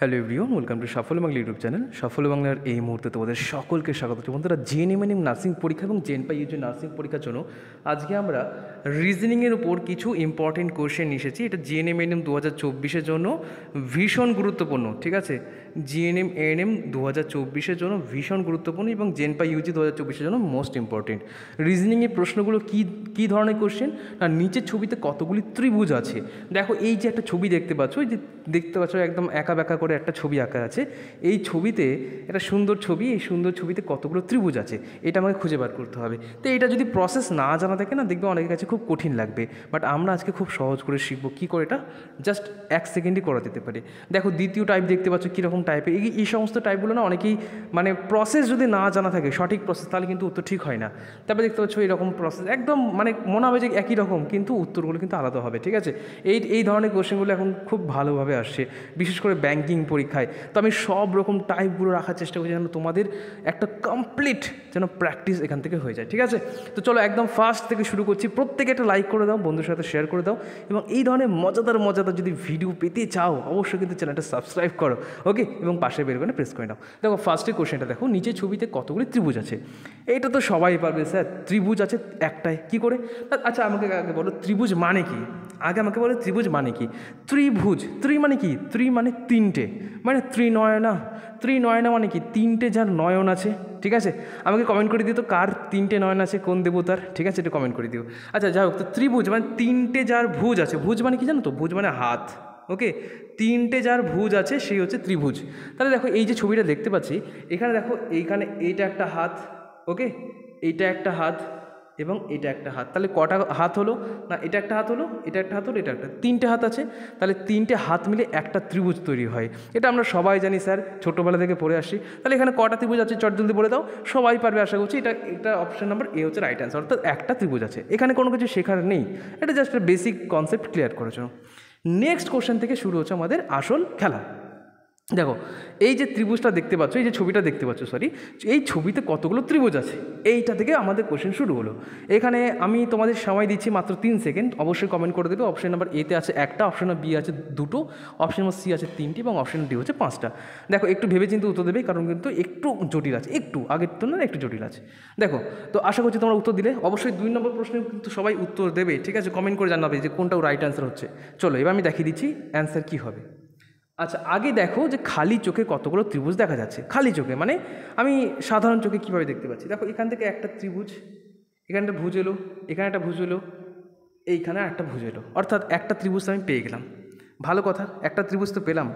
hello everyone welcome to সাফল্য Bangla YouTube channel সাফল্য বাংলার এই মুহূর্তে তোমাদের সকলকে স্বাগত বন্ধুরা জিএনএমএনএম নার্সিং পরীক্ষা এবং জেনপাই ইউজি নার্সিং পরীক্ষার জন্য আজকে আমরা রিজনিংয়ের উপর কিছু ইম্পর্টেন্ট কোশ্চেন এসেছে এটা জিএনএম এনএম দু হাজার চব্বিশের জন্য ভীষণ গুরুত্বপূর্ণ ঠিক আছে জিএনএম এনএম দু হাজার চব্বিশের জন্য ভীষণ গুরুত্বপূর্ণ এবং জেনপা ইউজি দু হাজার চব্বিশের জন্য মোস্ট ইম্পর্টেন্ট রিজনিংয়ের প্রশ্নগুলো কী কী ধরনের কোয়েশ্চেন না নিচের ছবিতে কতগুলি ত্রিভুজ আছে দেখো এই যে একটা ছবি দেখতে পাচ্ছ এই যে দেখতে পাচ্ছ একদম একা বেঁকা করে একটা ছবি আঁকা আছে এই ছবিতে একটা সুন্দর ছবি এই সুন্দর ছবিতে কতগুলো ত্রিভুজ আছে এটা আমাকে খুঁজে বার করতে হবে তো এটা যদি প্রসেস না জানা থাকে না দেখবে অনেকের কাছে খুব খুব কঠিন লাগবে বাট আমরা আজকে খুব সহজ করে শিখবো কী করে এটা জাস্ট এক সেকেন্ডে করা যেতে পারে দেখো দ্বিতীয় টাইপ দেখতে পাচ্ছ কীরকম টাইপের এই এই সমস্ত টাইপগুলো না অনেকেই মানে প্রসেস যদি না জানা থাকে সঠিক প্রসেস তাহলে কিন্তু উত্তর ঠিক হয় না তারপরে দেখতে পাচ্ছ এরকম প্রসেস একদম মানে মনে হবে যে একই রকম কিন্তু উত্তরগুলো কিন্তু আলাদা হবে ঠিক আছে এই এই ধরনের কোশ্চেনগুলো এখন খুব ভালোভাবে আসছে বিশেষ করে ব্যাঙ্কিং পরীক্ষায় তো আমি সব রকম টাইপগুলো রাখার চেষ্টা করছি যেন তোমাদের একটা কমপ্লিট যেন প্র্যাকটিস এখান থেকে হয়ে যায় ঠিক আছে তো চলো একদম ফার্স্ট থেকে শুরু করছি প্রত্যেক থেকে একটা লাইক করে দাও বন্ধুর সাথে শেয়ার করে দাও এবং এই ধরনের মজাদার মজাদার যদি ভিডিও পেতে চাও অবশ্যই কিন্তু চ্যানেলটা সাবস্ক্রাইব করো ওকে এবং পাশে বের করে প্রেস করে নাও দেখো ফার্স্টে কোশ্চেনটা দেখো নিচে ছবিতে কতগুলি ত্রিভুজ আছে এইটা তো সবাই পারবে স্যার ত্রিভুজ আছে একটাই কি করে আচ্ছা আমাকে আগে বলো ত্রিভুজ মানে কি আগে আমাকে বলো ত্রিভুজ মানে কি ত্রিভুজ ত্রি মানে কি ত্রি মানে তিনটে মানে ত্রিনয়না ত্রিনয়না মানে কি তিনটে যার নয়ন আছে ঠিক আছে আমাকে কমেন্ট করে দিও তো কার তিনটে নয়ন আছে কোন দেবতার ঠিক আছে এটা কমেন্ট করে দিও আচ্ছা যাই হোক তো ত্রিভুজ মানে তিনটে যার ভুজ আছে ভুজ মানে কি জানো তো ভুজ মানে হাত ওকে তিনটে যার ভুজ আছে সেই হচ্ছে ত্রিভুজ তাহলে দেখো এই যে ছবিটা দেখতে পাচ্ছি এখানে দেখো এইখানে এইটা একটা হাত ওকে এইটা একটা হাত এবং এটা একটা হাত তাহলে কটা হাত হলো না এটা একটা হাত হলো এটা একটা হাত হলো এটা একটা তিনটে হাত আছে তাহলে তিনটে হাত মিলে একটা ত্রিভুজ তৈরি হয় এটা আমরা সবাই জানি স্যার ছোটোবেলা থেকে পড়ে আসি তাহলে এখানে কটা ত্রিভুজ আছে চট জলদি বলে দাও সবাই পারবে আশা করছি এটা এটা অপশান নাম্বার এ হচ্ছে রাইট অ্যান্সার অর্থাৎ একটা ত্রিভুজ আছে এখানে কোনো কিছু শেখার নেই এটা জাস্ট বেসিক কনসেপ্ট ক্লিয়ার করেছ নেক্সট কোশ্চেন থেকে শুরু হচ্ছে আমাদের আসল খেলা দেখো এই যে ত্রিভুজটা দেখতে পাচ্ছ এই যে ছবিটা দেখতে পাচ্ছ সরি এই ছবিতে কতগুলো ত্রিভুজ আছে এইটা থেকে আমাদের কোশ্চেন শুরু হলো এখানে আমি তোমাদের সময় দিচ্ছি মাত্র তিন সেকেন্ড অবশ্যই কমেন্ট করে দেবে অপশন নাম্বার এতে আছে একটা অপশন বি আছে দুটো অপশন নাম্বার সি আছে তিনটি এবং অপশন ডি হচ্ছে পাঁচটা দেখো একটু ভেবে চিন্তে উত্তর দেবে কারণ কিন্তু একটু জটিল আছে একটু আগের তুলনায় একটু জটিল আছে দেখো তো আশা করছি তোমরা উত্তর দিলে অবশ্যই দুই নম্বর প্রশ্নের কিন্তু সবাই উত্তর দেবে ঠিক আছে কমেন্ট করে জানাবে যে কোনটাও রাইট অ্যান্সার হচ্ছে চলো এবার আমি দেখিয়ে দিচ্ছি অ্যান্সার কী হবে আচ্ছা আগে দেখো যে খালি চোখে কতগুলো ত্রিভুজ দেখা যাচ্ছে খালি চোখে মানে আমি সাধারণ চোখে কীভাবে দেখতে পাচ্ছি দেখো এখান থেকে একটা ত্রিভুজ এখানে একটা ভুজ এলো এখানে একটা ভুজ এলো এইখানে একটা ভুজ এলো অর্থাৎ একটা ত্রিভুজ আমি পেয়ে গেলাম ভালো কথা একটা ত্রিভুজ তো পেলাম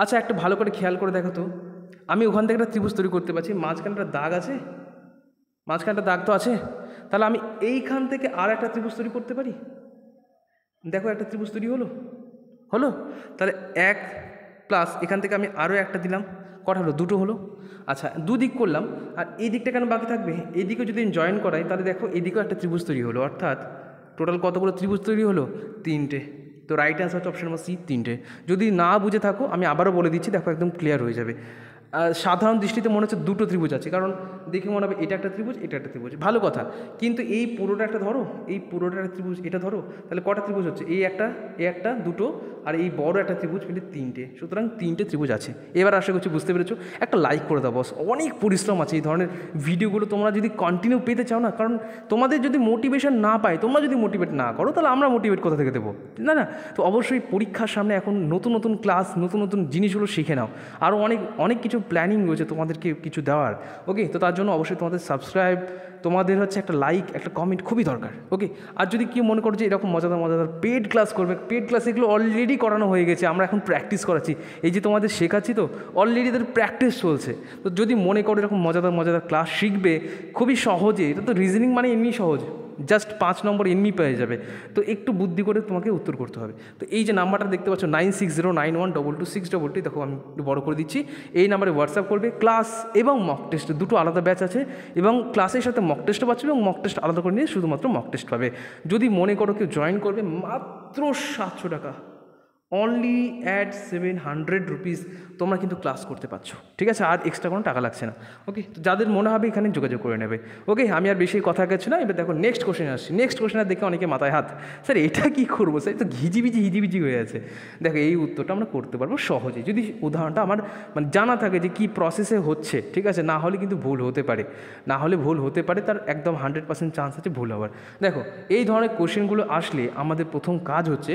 আচ্ছা একটা ভালো করে খেয়াল করে দেখো তো আমি ওখান থেকে একটা ত্রিভুজ তৈরি করতে পারছি মাঝখানে একটা দাগ আছে মাঝখানে একটা দাগ তো আছে তাহলে আমি এইখান থেকে আর একটা ত্রিভুজ তৈরি করতে পারি দেখো একটা ত্রিভুজ তৈরি হলো হলো তাহলে এক প্লাস এখান থেকে আমি আরও একটা দিলাম কটা হলো দুটো হলো আচ্ছা দুদিক করলাম আর এই দিকটা কেন বাকি থাকবে এদিকে যদি আমি জয়েন করাই তাহলে দেখো এদিকেও একটা ত্রিভুজ তৈরি হলো অর্থাৎ টোটাল কতগুলো ত্রিভুজ তৈরি হলো তিনটে তো রাইট অ্যান্সার হচ্ছে অপশন নম্বর সি তিনটে যদি না বুঝে থাকো আমি আবারও বলে দিচ্ছি দেখো একদম ক্লিয়ার হয়ে যাবে সাধারণ দৃষ্টিতে মনে হচ্ছে দুটো ত্রিভুজ আছে কারণ দেখে মনে হবে এটা একটা ত্রিভুজ এটা একটা ত্রিভুজ ভালো কথা কিন্তু এই পুরোটা একটা ধরো এই পুরোটা একটা ত্রিভুজ এটা ধরো তাহলে কটা ত্রিভুজ হচ্ছে এই একটা এ একটা দুটো আর এই বড় একটা ত্রিভুজ মিলে তিনটে সুতরাং তিনটে ত্রিভুজ আছে এবার আশা করছি বুঝতে পেরেছো একটা লাইক করে দাও বস অনেক পরিশ্রম আছে এই ধরনের ভিডিওগুলো তোমরা যদি কন্টিনিউ পেতে চাও না কারণ তোমাদের যদি মোটিভেশন না পায় তোমরা যদি মোটিভেট না করো তাহলে আমরা মোটিভেট কোথা থেকে দেবো না না তো অবশ্যই পরীক্ষার সামনে এখন নতুন নতুন ক্লাস নতুন নতুন জিনিসগুলো শিখে নাও আরও অনেক অনেক কিছু প্ল্যানিং রয়েছে তোমাদেরকে কিছু দেওয়ার ওকে তো তার জন্য অবশ্যই তোমাদের সাবস্ক্রাইব তোমাদের হচ্ছে একটা লাইক একটা কমেন্ট খুবই দরকার ওকে আর যদি কেউ মনে করো যে এরকম মজাদার মজাদার পেড ক্লাস করবে পেড ক্লাস এগুলো অলরেডি করানো হয়ে গেছে আমরা এখন প্র্যাকটিস করাচ্ছি এই যে তোমাদের শেখাচ্ছি তো অলরেডি তাদের প্র্যাকটিস চলছে তো যদি মনে করো এরকম মজাদার মজাদার ক্লাস শিখবে খুবই সহজে এটা তো রিজনিং মানে এমনি সহজ জাস্ট পাঁচ নম্বর এমনি পেয়ে যাবে তো একটু বুদ্ধি করে তোমাকে উত্তর করতে হবে তো এই যে নাম্বারটা দেখতে পাচ্ছ nine six zero nine one double two six double two দেখো আমি একটু বড় করে দিচ্ছি এই নাম্বারে হোয়াটসঅ্যাপ করবে ক্লাস এবং মক টেস্ট দুটো আলাদা ব্যাচ আছে এবং ক্লাসের সাথে মক টেস্টও পাচ্ছে এবং মক টেস্ট আলাদা করে নিয়ে শুধুমাত্র মক টেস্ট পাবে যদি মনে করো কেউ জয়েন করবে মাত্র সাতশো টাকা only at seven hundred rupees তোমরা কিন্তু ক্লাস করতে পারছো ঠিক আছে আর এক্সট্রা কোনো টাকা লাগছে না ওকে তো যাদের মনে হবে এখানে যোগাযোগ করে নেবে ওকে আমি আর বেশি কথা গেছি না এবার দেখো নেক্সট কোশ্চেন আসছি নেক্সট কোশ্চেন দেখে অনেকে মাথায় হাত স্যার এটা কী করবো স্যার তো ঘিজিবিজি হিজিবিজি হয়ে আছে দেখো এই উত্তরটা আমরা করতে পারবো সহজে যদি উদাহরণটা আমার মানে জানা থাকে যে কী প্রসেসে হচ্ছে ঠিক আছে না হলে কিন্তু ভুল হতে পারে না হলে ভুল হতে পারে তার একদম হান্ড্রেড পার্সেন্ট চান্স আছে ভুল হওয়ার দেখো এই ধরনের কোশ্চেনগুলো আসলে আমাদের প্রথম কাজ হচ্ছে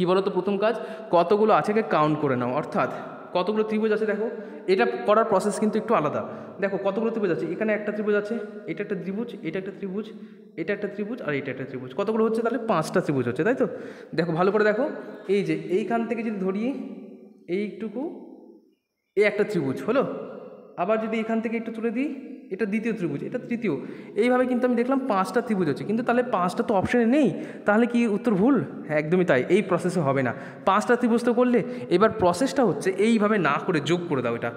কি বলো তো প্রথম কাজ কতগুলো আছে কাউন্ট করে নাও অর্থাৎ কতগুলো ত্রিভুজ আছে দেখো এটা করার প্রসেস কিন্তু একটু আলাদা দেখো কতগুলো ত্রিভুজ আছে এখানে একটা ত্রিভুজ আছে এটা একটা ত্রিভুজ এটা একটা ত্রিভুজ এটা একটা ত্রিভুজ আর এটা একটা ত্রিভুজ কতগুলো হচ্ছে তাহলে পাঁচটা ত্রিভুজ হচ্ছে তাই তো দেখো ভালো করে দেখো এই যে এইখান থেকে যদি ধরি এইটুকু এই একটা ত্রিভুজ হলো আবার যদি এখান থেকে একটু তুলে দিই এটা দ্বিতীয় ত্রিভুজ এটা তৃতীয় এইভাবে কিন্তু আমি দেখলাম পাঁচটা ত্রিভুজ হচ্ছে কিন্তু তাহলে পাঁচটা তো অপশানে নেই তাহলে কি উত্তর ভুল হ্যাঁ একদমই তাই এই প্রসেসে হবে না পাঁচটা ত্রিভুজ তো করলে এবার প্রসেসটা হচ্ছে এইভাবে না করে যোগ করে দাও এটা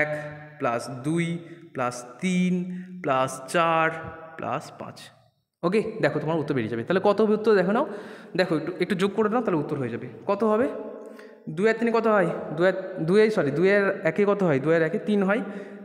এক প্লাস দুই প্লাস তিন প্লাস চার প্লাস পাঁচ ওকে দেখো তোমার উত্তর বেরিয়ে যাবে তাহলে কত হবে উত্তর দেখো নাও দেখো একটু একটু যোগ করে দাও তাহলে উত্তর হয়ে যাবে কত হবে দুয়ের তিন কত হয় দুয়ের দুয়েই সরি দুয়ের একে কত হয় দুয়ের একে তিন হয়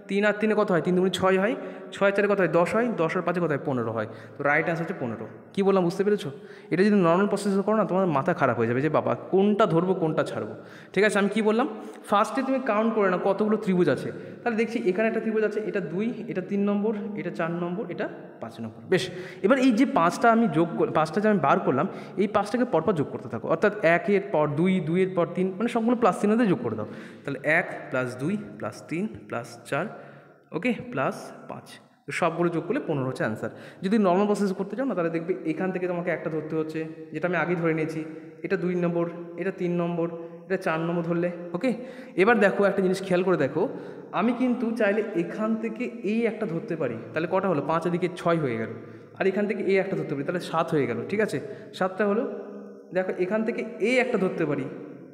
তিন আর তিনে কত হয় তিন দুগুণে ছয় হয় ছয় চারে কত হয় দশ হয় দশের পাঁচে কত হয় পনেরো হয় তো রাইট অ্যান্সার হচ্ছে পনেরো কী বললাম বুঝতে পেরেছো এটা যদি নর্মাল প্রসেস করো না তোমার মাথা খারাপ হয়ে যাবে যে বাবা কোনটা ধরবো কোনটা ছাড়বো ঠিক আছে আমি কি বললাম ফার্স্টে তুমি কাউন্ট করে না কতগুলো ত্রিভুজ আছে তাহলে দেখছি এখানে একটা ত্রিভুজ আছে এটা দুই এটা তিন নম্বর এটা চার নম্বর এটা পাঁচ নম্বর বেশ এবার এই যে পাঁচটা আমি যোগ পাঁচটা যে আমি বার করলাম এই পাঁচটাকে পরপর যোগ করতে থাকো অর্থাৎ একের পর দুই দুইয়ের পর তিন মানে সবগুলো প্লাস চিহ্নতে যোগ করে দাও তাহলে এক প্লাস দুই প্লাস তিন প্লাস চার ওকে প্লাস পাঁচ তো সবগুলো যোগ করলে পনেরো হচ্ছে অ্যান্সার যদি নর্মাল প্রসেস করতে চাও না তাহলে দেখবে এখান থেকে তোমাকে একটা ধরতে হচ্ছে যেটা আমি আগেই ধরে নিয়েছি এটা দুই নম্বর এটা তিন নম্বর এটা চার নম্বর ধরলে ওকে এবার দেখো একটা জিনিস খেয়াল করে দেখো আমি কিন্তু চাইলে এখান থেকে এই একটা ধরতে পারি তাহলে কটা হলো পাঁচের দিকে ছয় হয়ে গেল আর এখান থেকে এই একটা ধরতে পারি তাহলে সাত হয়ে গেল ঠিক আছে সাতটা হলো দেখো এখান থেকে এই একটা ধরতে পারি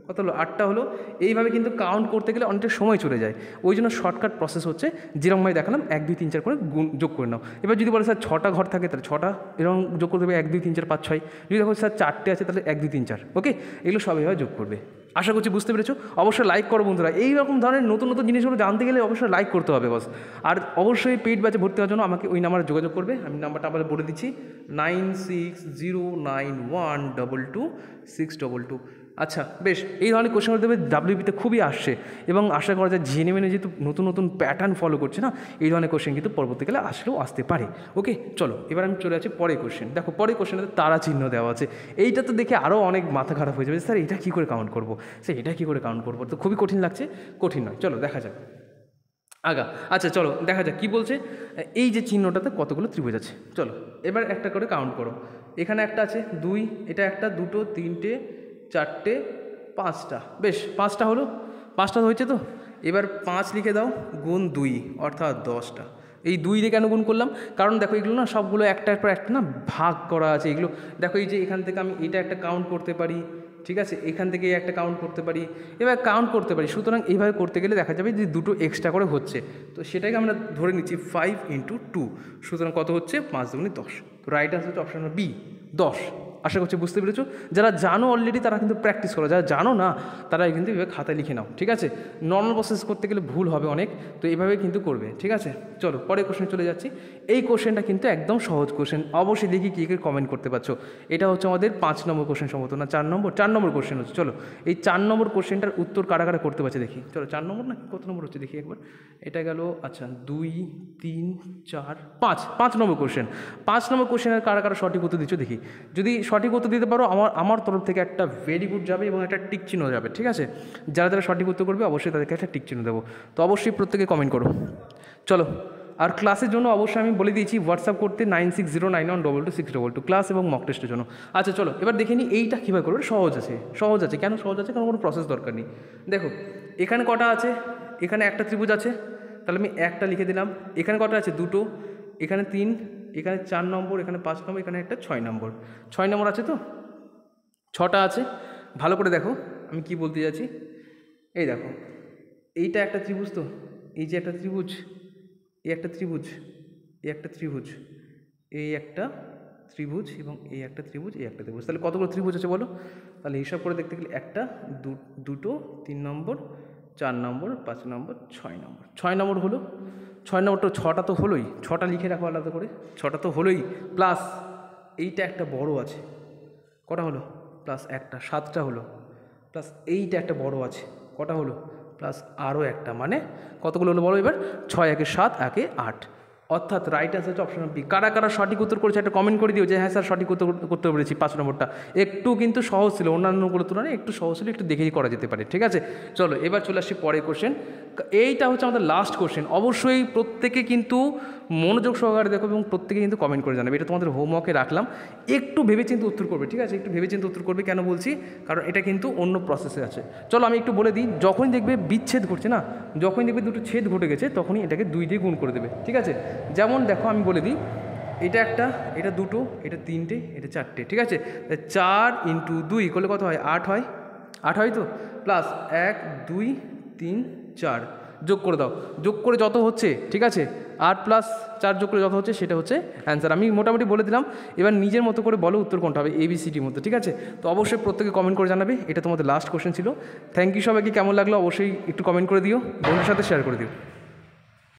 কত হলো আটটা হলো এইভাবে কিন্তু কাউন্ট করতে গেলে অনেকটা সময় চলে যায় ওই জন্য শর্টকাট প্রসেস হচ্ছে যেরকমভাবে দেখালাম এক দুই তিন চার করে গুণ যোগ করে নাও এবার যদি বলে স্যার ছটা ঘর থাকে তাহলে ছটা এরকম যোগ করে দেবে এক দুই তিন চার পাঁচ ছয় যদি দেখো স্যার চারটে আছে তাহলে এক দুই তিন চার ওকে এগুলো সব এভাবে যোগ করবে আশা করছি বুঝতে পেরেছো অবশ্যই লাইক করো বন্ধুরা এই রকম ধরনের নতুন নতুন জিনিসগুলো জানতে গেলে অবশ্যই লাইক করতে হবে বস আর অবশ্যই পেইড ব্যাচে ভর্তি হওয়ার জন্য আমাকে ওই নাম্বারে যোগাযোগ করবে আমি নাম্বারটা আবার বলে দিচ্ছি nine six zero nine one double two six double two আচ্ছা বেশ এই ধরনের কোশ্চেন দেবে ডাব্লিউপিতে খুবই আসছে এবং আশা করা যায় জেনে মেনে যেহেতু নতুন নতুন প্যাটার্ন ফলো করছে না এই ধরনের কোশ্চেন কিন্তু পরবর্তীকালে আসলেও আসতে পারে ওকে চলো এবার আমি চলে আসি পরে কোশ্চেন দেখো পরে কোশ্চেনে তারা চিহ্ন দেওয়া আছে এইটা তো দেখে আরও অনেক মাথা খারাপ হয়ে যাবে স্যার এটা কী করে কাউন্ট করবো স্যার এটা কী করে কাউন্ট করবো তো খুবই কঠিন লাগছে কঠিন নয় চলো দেখা যাক আগা আচ্ছা চলো দেখা যাক কী বলছে এই যে চিহ্নটাতে কতগুলো ত্রিভুজ আছে চলো এবার একটা করে কাউন্ট করো এখানে একটা আছে দুই এটা একটা দুটো তিনটে চারটে পাঁচটা বেশ পাঁচটা হলো পাঁচটা হয়েছে তো এবার পাঁচ লিখে দাও গুণ দুই অর্থাৎ দশটা এই দুই দিয়ে কেন গুণ করলাম কারণ দেখো এগুলো না সবগুলো একটার পর একটা না ভাগ করা আছে এগুলো দেখো এই যে এখান থেকে আমি এটা একটা কাউন্ট করতে পারি ঠিক আছে এখান থেকে একটা কাউন্ট করতে পারি এবার কাউন্ট করতে পারি সুতরাং এইভাবে করতে গেলে দেখা যাবে যে দুটো এক্সট্রা করে হচ্ছে তো সেটাকে আমরা ধরে নিচ্ছি ফাইভ ইন্টু টু সুতরাং কত হচ্ছে পাঁচ দুগুণি দশ তো রাইট আনসার হচ্ছে অপশান বি দশ আশা করছি বুঝতে পেরেছো যারা জানো অলরেডি তারা কিন্তু প্র্যাকটিস করো যারা জানো না তারা কিন্তু এভাবে খাতায় লিখে নাও ঠিক আছে নর্মাল প্রসেস করতে গেলে ভুল হবে অনেক তো এভাবে কিন্তু করবে ঠিক আছে চলো পরের কোশ্চেন চলে যাচ্ছি এই কোশ্চেনটা কিন্তু একদম সহজ কোশ্চেন অবশ্যই দেখি কী কী কমেন্ট করতে পারছো এটা হচ্ছে আমাদের পাঁচ নম্বর কোশ্চেন সম্ভবত না চার নম্বর চার নম্বর কোশ্চেন হচ্ছে চলো এই চার নম্বর কোশ্চেনটার উত্তর কারা কারা করতে পারছে দেখি চলো চার নম্বর না কত নম্বর হচ্ছে দেখি একবার এটা গেল আচ্ছা দুই তিন চার পাঁচ পাঁচ নম্বর কোশ্চেন পাঁচ নম্বর কোশ্চেনের কারা কারা সঠিক উত্তর দিচ্ছ দেখি যদি সঠিক উত্তর দিতে পারো আমার আমার তরফ থেকে একটা ভেরি গুড যাবে এবং একটা টিক চিহ্ন যাবে ঠিক আছে যারা যারা সঠিক উত্তর করবে অবশ্যই তাদেরকে একটা টিক চিহ্ন দেবো তো অবশ্যই প্রত্যেকে কমেন্ট করো চলো আর ক্লাসের জন্য অবশ্যই আমি বলে দিয়েছি হোয়াটসঅ্যাপ করতে nine six zero nine one double two six double two class এবং মক টেস্টের জন্য আচ্ছা চলো এবার দেখে নিই এইটা কীভাবে করবে সহজ আছে সহজ আছে কেন সহজ আছে কারণ কোনো প্রসেস দরকার নেই দেখো এখানে কটা আছে এখানে একটা ত্রিভুজ আছে তাহলে আমি একটা লিখে দিলাম এখানে কটা আছে দুটো এখানে তিন এখানে চার নম্বর এখানে পাঁচ নম্বর এখানে একটা ছয় নম্বর ছয় নম্বর আছে তো ছটা আছে ভালো করে দেখো আমি কি বলতে যাচ্ছি এই দেখো এইটা একটা ত্রিভুজ তো এই যে একটা ত্রিভুজ এই একটা ত্রিভুজ এই একটা ত্রিভুজ এই একটা ত্রিভুজ এবং এই একটা ত্রিভুজ এই একটা ত্রিভুজ তাহলে কতগুলো ত্রিভুজ আছে বলো তাহলে হিসাব করে দেখতে গেলে একটা দুটো তিন নম্বর চার নম্বর পাঁচ নম্বর ছয় নম্বর ছয় নম্বর হলো ছয় নম্বরটা ছটা তো হলোই ছটা লিখে রাখো আলাদা করে ছটা তো হলোই প্লাস এইটা একটা বড় আছে কটা হলো প্লাস একটা সাতটা হলো প্লাস এইটা একটা বড় আছে কটা হলো প্লাস আরও একটা মানে কতগুলো হলো বড় এবার ছয় একে সাত একে আট অর্থাৎ রাইট অ্যান্সার হচ্ছে অপশন বি কারা কারা সঠিক উত্তর করেছে একটা কমেন্ট করে দিও যে হ্যাঁ স্যার সঠিক উত্তর করতে পেরেছি পাঁচ নম্বরটা একটু কিন্তু সহজ ছিল অন্যান্যগুলোর তুলনায় একটু সহজ ছিল একটু দেখেই করা যেতে পারে ঠিক আছে চলো এবার চলে আসছি পরের কোশ্চেন এইটা হচ্ছে আমাদের লাস্ট কোশ্চেন অবশ্যই প্রত্যেকে কিন্তু মনোযোগ সহকারে দেখো এবং প্রত্যেকে কিন্তু কমেন্ট করে জানাবে এটা তোমাদের হোমওয়ার্কে রাখলাম একটু ভেবেচিন্তে উত্তর করবে ঠিক আছে একটু ভেবেচিন্তে উত্তর করবে কেন বলছি কারণ এটা কিন্তু অন্য প্রসেসে আছে চলো আমি একটু বলে দিই যখনই দেখবে বিচ্ছেদ ঘটছে না যখনই দেখবে দুটো ছেদ ঘটে গেছে তখনই এটাকে দুই দিয়ে গুণ করে দেবে ঠিক আছে যেমন দেখো আমি বলে দিই এটা একটা এটা দুটো এটা তিনটে এটা চারটে ঠিক আছে চার ইন্টু দুই করলে কত হয় আট হয় আট হয় তো প্লাস এক দুই তিন চার যোগ করে দাও যোগ করে যত হচ্ছে ঠিক আছে আট প্লাস চার যোগ করে যত হচ্ছে সেটা হচ্ছে অ্যান্সার আমি মোটামুটি বলে দিলাম এবার নিজের মতো করে বলো উত্তর কোনটা হবে এবিসিডির মতো ঠিক আছে তো অবশ্যই প্রত্যেকে কমেন্ট করে জানাবে এটা তোমাদের লাস্ট কোশ্চেন ছিল থ্যাংক ইউ সবাইকে কেমন লাগলো অবশ্যই একটু কমেন্ট করে দিও বন্ধুর সাথে শেয়ার করে দিও